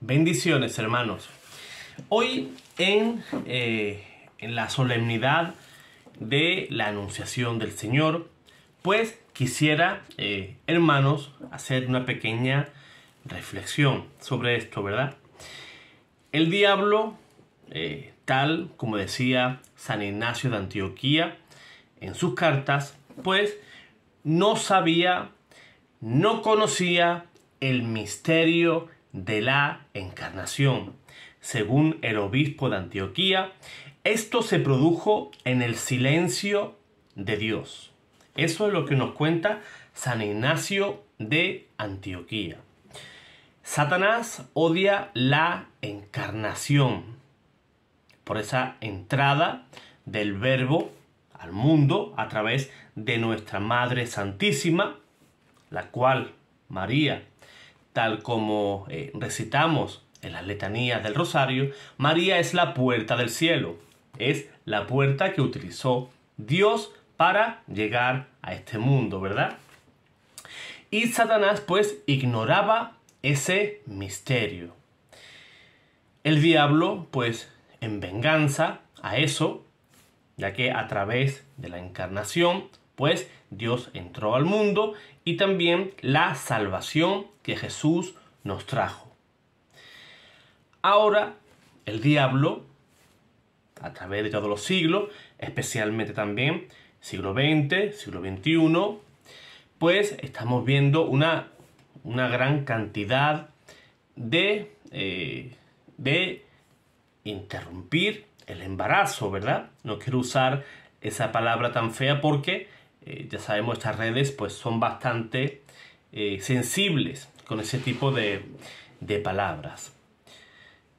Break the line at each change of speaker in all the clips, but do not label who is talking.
Bendiciones, hermanos. Hoy eh, en, la solemnidad de la Anunciación del Señor, pues quisiera, eh, hermanos, hacer una pequeña reflexión sobre esto, ¿verdad? El diablo, eh, tal como decía San Ignacio de Antioquía en sus cartas, pues no sabía, no conocía el misterio de la Encarnación. Según el obispo de Antioquía, esto se produjo en el silencio de Dios. Eso es lo que nos cuenta San Ignacio de Antioquía. Satanás odia la encarnación por esa entrada del verbo al mundo a través de nuestra Madre Santísima, la cual María tal como eh, recitamos en las letanías del rosario, María es la puerta del cielo, es la puerta que utilizó Dios para llegar a este mundo, ¿verdad? Y Satanás pues ignoraba ese misterio. El diablo pues en venganza a eso, ya que a través de la encarnación pues Dios entró al mundo y también la salvación que Jesús nos trajo. Ahora, el diablo, a través de todos los siglos, especialmente también siglo XX, siglo XXI, pues estamos viendo una, una gran cantidad de, eh, de interrumpir el embarazo, ¿verdad? No quiero usar esa palabra tan fea porque eh, ya sabemos, estas redes pues son bastante eh, sensibles con ese tipo de, palabras.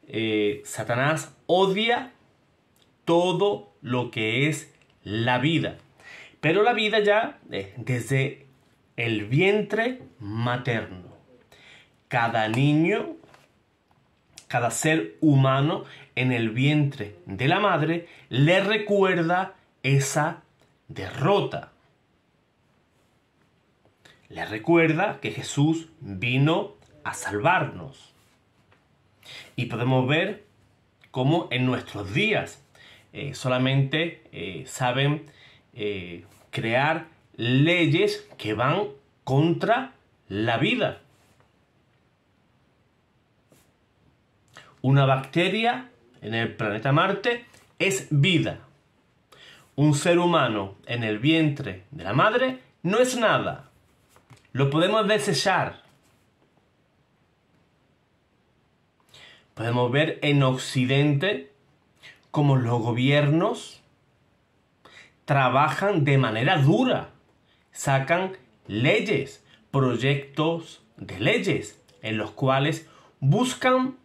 Eh, Satanás odia todo lo que es la vida. Pero la vida ya desde el vientre materno. Cada niño, cada ser humano en el vientre de la madre le recuerda esa derrota les recuerda que Jesús vino a salvarnos. Y podemos ver cómo en nuestros días eh, solamente eh, saben eh, crear leyes que van contra la vida. Una bacteria en el planeta Marte es vida. Un ser humano en el vientre de la madre no es nada. Lo podemos desechar Podemos ver en Occidente cómo los gobiernos trabajan de manera dura, sacan leyes, proyectos de leyes en los cuales buscan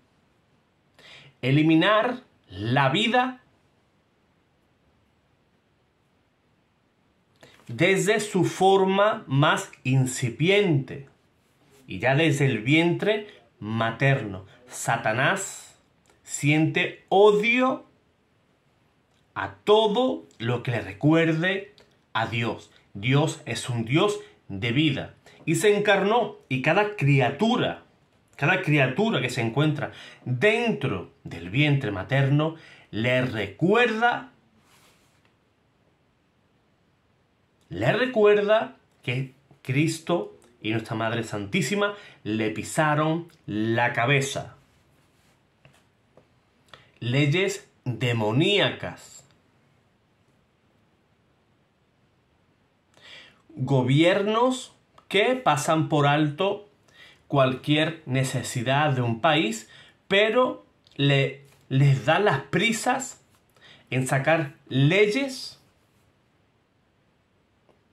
eliminar la vida desde su forma más incipiente y ya desde el vientre materno. Satanás siente odio a todo lo que le recuerde a Dios. Dios es un Dios de vida y se encarnó y cada criatura, cada criatura que se encuentra dentro del vientre materno le recuerda le recuerda que Cristo y nuestra Madre Santísima le pisaron la cabeza. Leyes demoníacas. Gobiernos que pasan por alto cualquier necesidad de un país, pero le, les dan las prisas en sacar leyes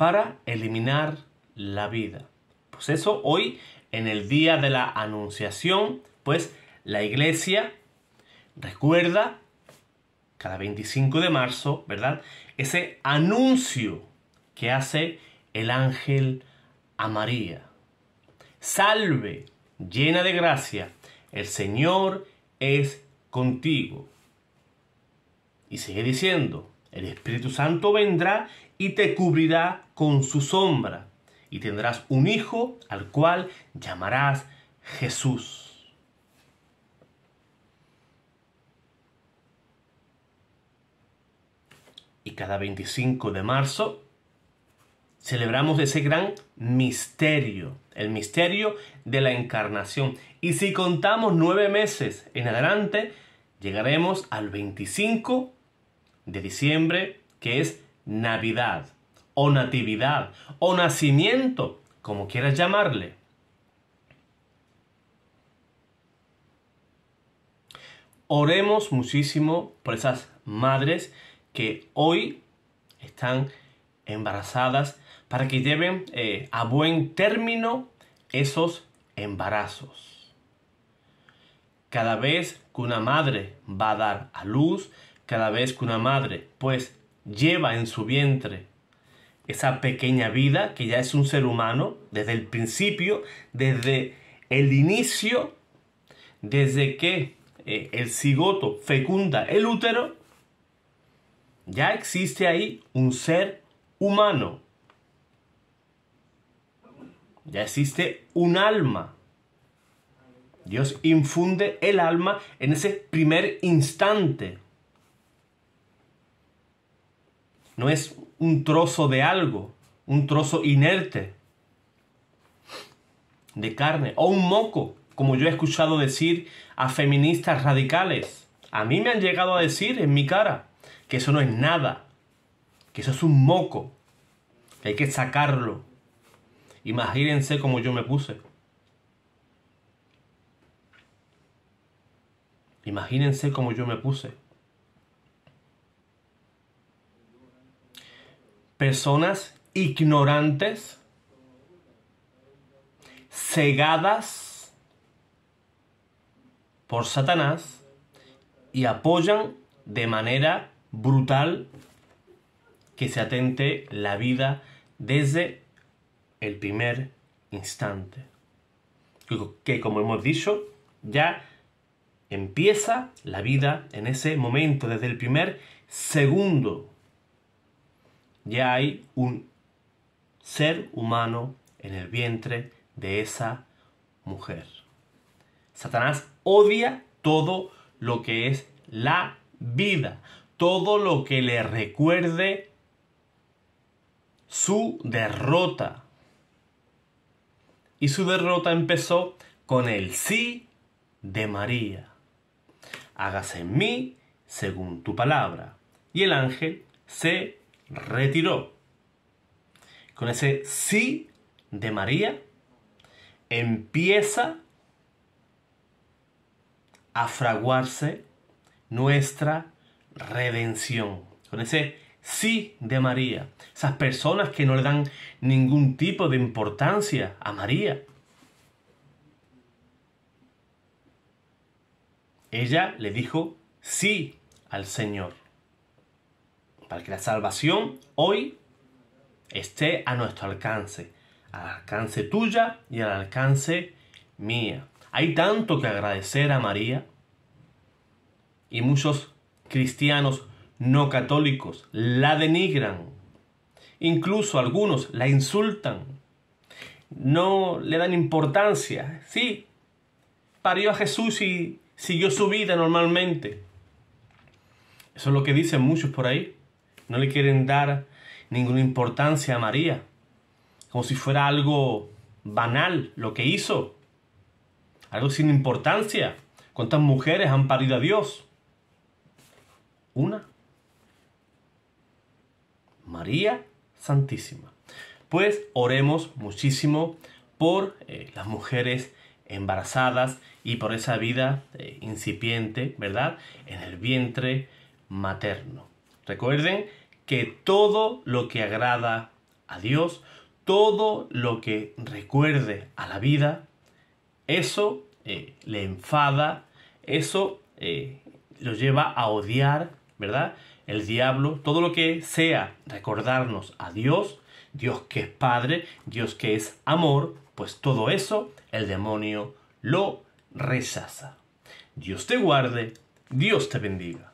para eliminar la vida. Pues eso hoy, en el día de la Anunciación, pues la iglesia recuerda cada 25 de marzo, ¿verdad? Ese anuncio que hace el ángel a María. Salve, llena de gracia, el Señor es contigo. Y sigue diciendo, el Espíritu Santo vendrá y te cubrirá con su sombra, y tendrás un hijo al cual llamarás Jesús. Y cada 25 de marzo celebramos ese gran misterio, el misterio de la encarnación. Y si contamos nueve meses en adelante, llegaremos al 25 de diciembre, que es Navidad o natividad o nacimiento, como quieras llamarle. Oremos muchísimo por esas madres que hoy están embarazadas para que lleven eh, a buen término esos embarazos. Cada vez que una madre va a dar a luz, cada vez que una madre pues lleva en su vientre esa pequeña vida que ya es un ser humano desde el principio, desde el inicio, desde que eh, el cigoto fecunda el útero, ya existe ahí un ser humano. Ya existe un alma. Dios infunde el alma en ese primer instante. no es un trozo de algo, un trozo inerte de carne, o un moco, como yo he escuchado decir a feministas radicales. A mí me han llegado a decir en mi cara que eso no es nada, que eso es un moco, que hay que sacarlo. Imagínense cómo yo me puse. Imagínense cómo yo me puse. personas ignorantes, cegadas por Satanás y apoyan de manera brutal que se atente la vida desde el primer instante. Que como hemos dicho, ya empieza la vida en ese momento, desde el primer segundo ya hay un ser humano en el vientre de esa mujer. Satanás odia todo lo que es la vida, todo lo que le recuerde su derrota. Y su derrota empezó con el sí de María. Hágase en mí según tu palabra. Y el ángel se retiró. Con ese sí de María empieza a fraguarse nuestra redención. Con ese sí de María. Esas personas que no le dan ningún tipo de importancia a María. Ella le dijo sí al Señor para que la salvación hoy esté a nuestro alcance, al alcance tuya y al alcance mía. Hay tanto que agradecer a María y muchos cristianos no católicos la denigran, incluso algunos la insultan, no le dan importancia, sí, parió a Jesús y siguió su vida normalmente. Eso es lo que dicen muchos por ahí. No le quieren dar ninguna importancia a María, como si fuera algo banal lo que hizo, algo sin importancia. ¿Cuántas mujeres han parido a Dios? Una. María Santísima. Pues oremos muchísimo por eh, las mujeres embarazadas y por esa vida eh, incipiente, ¿verdad? En el vientre materno. Recuerden que todo lo que agrada a Dios, todo lo que recuerde a la vida, eso eh, le enfada, eso eh, lo lleva a odiar, ¿verdad? El diablo, todo lo que sea recordarnos a Dios, Dios que es Padre, Dios que es amor, pues todo eso el demonio lo rechaza. Dios te guarde, Dios te bendiga.